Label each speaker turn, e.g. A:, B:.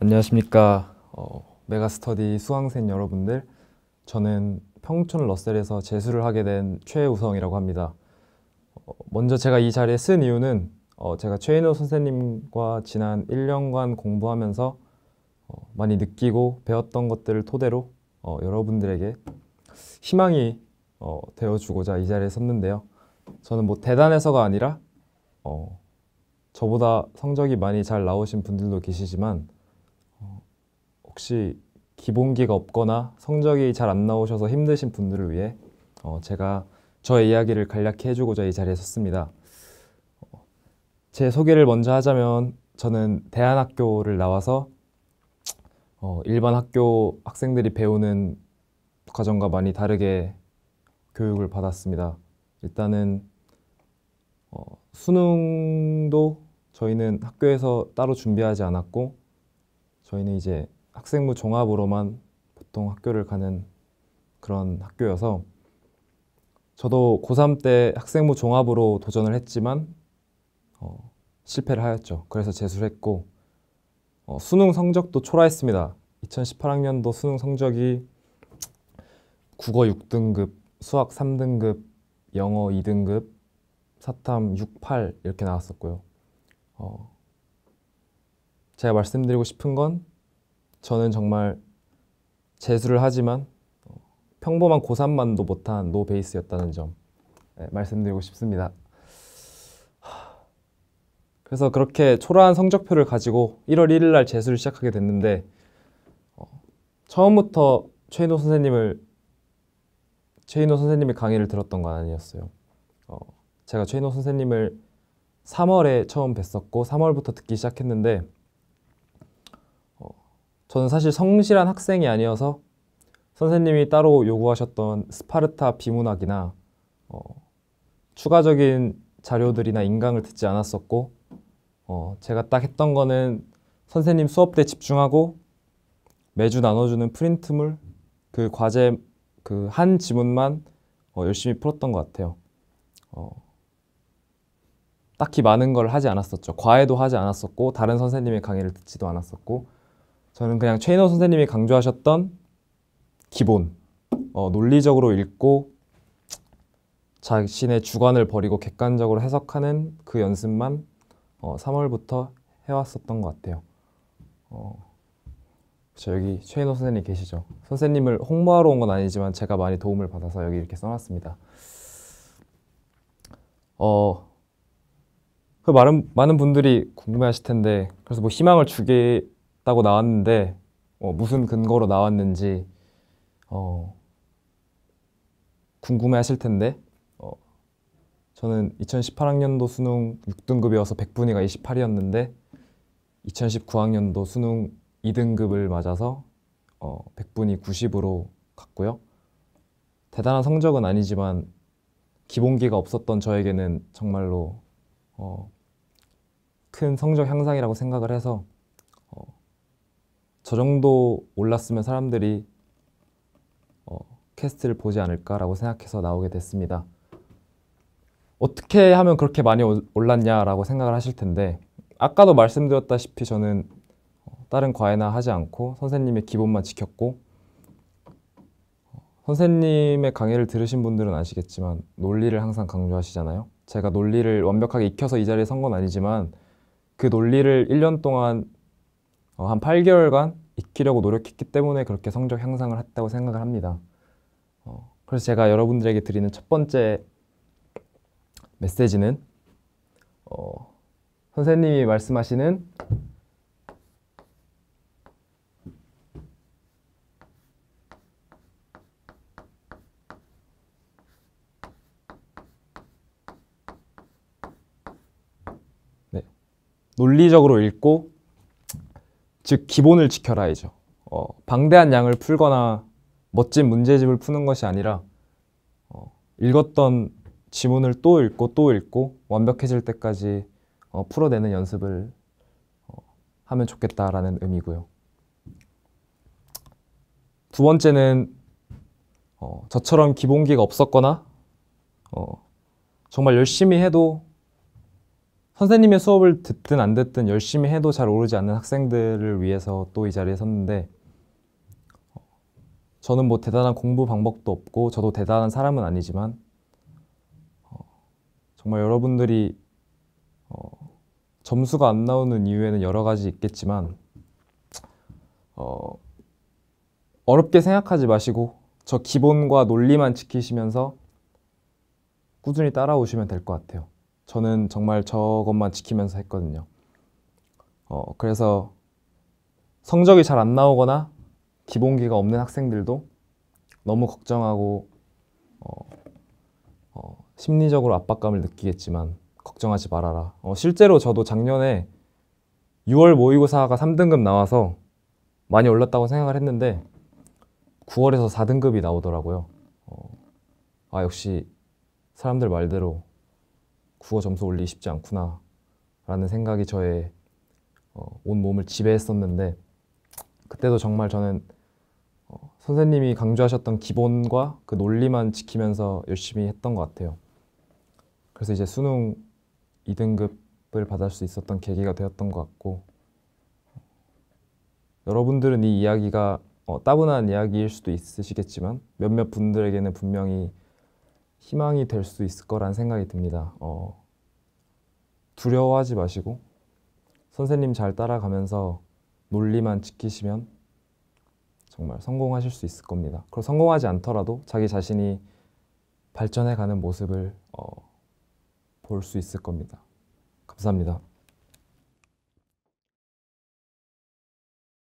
A: 안녕하십니까 어, 메가스터디 수강생 여러분들 저는 평촌 러셀에서 재수를 하게 된 최우성이라고 합니다 어, 먼저 제가 이 자리에 쓴 이유는 어, 제가 최인호 선생님과 지난 1년간 공부하면서 어, 많이 느끼고 배웠던 것들을 토대로 어, 여러분들에게 희망이 어, 되어주고자 이 자리에 섰는데요 저는 뭐 대단해서가 아니라 저보다 성적이 많이 잘 나오신 분들도 계시지만 혹시 기본기가 없거나 성적이 잘 안 나오셔서 힘드신 분들을 위해 어, 제가 저의 이야기를 간략히 해주고자 이 자리에 섰습니다. 어, 제 소개를 먼저 하자면 저는 대안학교를 나와서 어, 일반 학교 학생들이 배우는 과정과 많이 다르게 교육을 받았습니다. 일단은 어, 수능도 저희는 학교에서 따로 준비하지 않았고 저희는 이제 학생부 종합으로만 보통 학교를 가는 그런 학교여서 저도 고3 때 학생부 종합으로 도전을 했지만 어, 실패를 하였죠. 그래서 재수했고 를 어, 수능 성적도 초라했습니다. 2018학년도 수능 성적이 국어 6등급, 수학 3등급, 영어 2등급, 사탐 6, 8 이렇게 나왔었고요. 어, 제가 말씀드리고 싶은 건 저는 정말 재수를 하지만 어, 평범한 고3만도 못한 노베이스였다는 점 예, 말씀드리고 싶습니다. 그래서 그렇게 초라한 성적표를 가지고 1월 1일 날 재수를 시작하게 됐는데 어, 처음부터 최인호 선생님을 최인호 선생님의 강의를 들었던 건 아니었어요. 어, 제가 최인호 선생님을 3월에 처음 뵀었고 3월부터 듣기 시작했는데 저는 사실 성실한 학생이 아니어서 선생님이 따로 요구하셨던 스파르타 비문학이나 어, 추가적인 자료들이나 인강을 듣지 않았었고 어, 제가 딱 했던 거는 선생님 수업 때 집중하고 매주 나눠주는 프린트물 그 과제 그 한 지문만 어, 열심히 풀었던 것 같아요. 어, 딱히 많은 걸 하지 않았었죠. 과외도 하지 않았었고 다른 선생님의 강의를 듣지도 않았었고 저는 그냥 최인호 선생님이 강조하셨던 기본 어, 논리적으로 읽고 자신의 주관을 버리고 객관적으로 해석하는 그 연습만 어, 3월부터 해왔었던 것 같아요. 어, 저 여기 최인호 선생님 계시죠? 선생님을 홍보하러 온 건 아니지만 제가 많이 도움을 받아서 여기 이렇게 써놨습니다. 어, 그 많은, 많은 분들이 궁금해하실 텐데 그래서 뭐 희망을 주게 나다고 나왔는데 어, 무슨 근거로 나왔는지 어, 궁금해하실 텐데 어, 저는 2018학년도 수능 6등급이어서 100분위가 28이었는데 2019학년도 수능 2등급을 맞아서 어, 100분위 90으로 갔고요. 대단한 성적은 아니지만 기본기가 없었던 저에게는 정말로 어, 큰 성적 향상이라고 생각을 해서 저 정도 올랐으면 사람들이 어, 캐스트를 보지 않을까라고 생각해서 나오게 됐습니다. 어떻게 하면 그렇게 많이 올랐냐라고 생각을 하실 텐데 아까도 말씀드렸다시피 저는 어, 다른 과외나 하지 않고 선생님의 기본만 지켰고 어, 선생님의 강의를 들으신 분들은 아시겠지만 논리를 항상 강조하시잖아요. 제가 논리를 완벽하게 익혀서 이 자리에 선 건 아니지만 그 논리를 1년 동안 어, 한 8개월간 익히려고 노력했기 때문에 그렇게 성적 향상을 했다고 생각을 합니다. 어, 그래서 제가 여러분들에게 드리는 첫 번째 메시지는 어, 선생님이 말씀하시는 네, 논리적으로 읽고 즉 기본을 지켜라이죠. 어, 방대한 양을 풀거나 멋진 문제집을 푸는 것이 아니라 어, 읽었던 지문을 또 읽고 또 읽고 완벽해질 때까지 어, 풀어내는 연습을 어, 하면 좋겠다라는 의미고요. 두 번째는 어, 저처럼 기본기가 없었거나 어, 정말 열심히 해도 선생님의 수업을 듣든 안 듣든 열심히 해도 잘 오르지 않는 학생들을 위해서 또 이 자리에 섰는데 어, 저는 뭐 대단한 공부 방법도 없고 저도 대단한 사람은 아니지만 어, 정말 여러분들이 어, 점수가 안 나오는 이유에는 여러 가지 있겠지만 어, 어렵게 생각하지 마시고 저 기본과 논리만 지키시면서 꾸준히 따라오시면 될 것 같아요. 저는 정말 저것만 지키면서 했거든요. 어, 그래서 성적이 잘 안 나오거나 기본기가 없는 학생들도 너무 걱정하고 어, 어, 심리적으로 압박감을 느끼겠지만 걱정하지 말아라. 어, 실제로 저도 작년에 6월 모의고사가 3등급 나와서 많이 올랐다고 생각을 했는데 9월에서 4등급이 나오더라고요. 어, 아 역시 사람들 말대로 국어 점수 올리기 쉽지 않구나 라는 생각이 저의 어, 온 몸을 지배했었는데 그때도 정말 저는 어, 선생님이 강조하셨던 기본과 그 논리만 지키면서 열심히 했던 것 같아요. 그래서 이제 수능 2등급을 받을 수 있었던 계기가 되었던 것 같고 여러분들은 이 이야기가 어, 따분한 이야기일 수도 있으시겠지만 몇몇 분들에게는 분명히 희망이 될 수 있을 거란 생각이 듭니다. 어, 두려워하지 마시고 선생님 잘 따라가면서 논리만 지키시면 정말 성공하실 수 있을 겁니다. 그리고 성공하지 않더라도 자기 자신이 발전해가는 모습을 어, 볼 수 있을 겁니다. 감사합니다.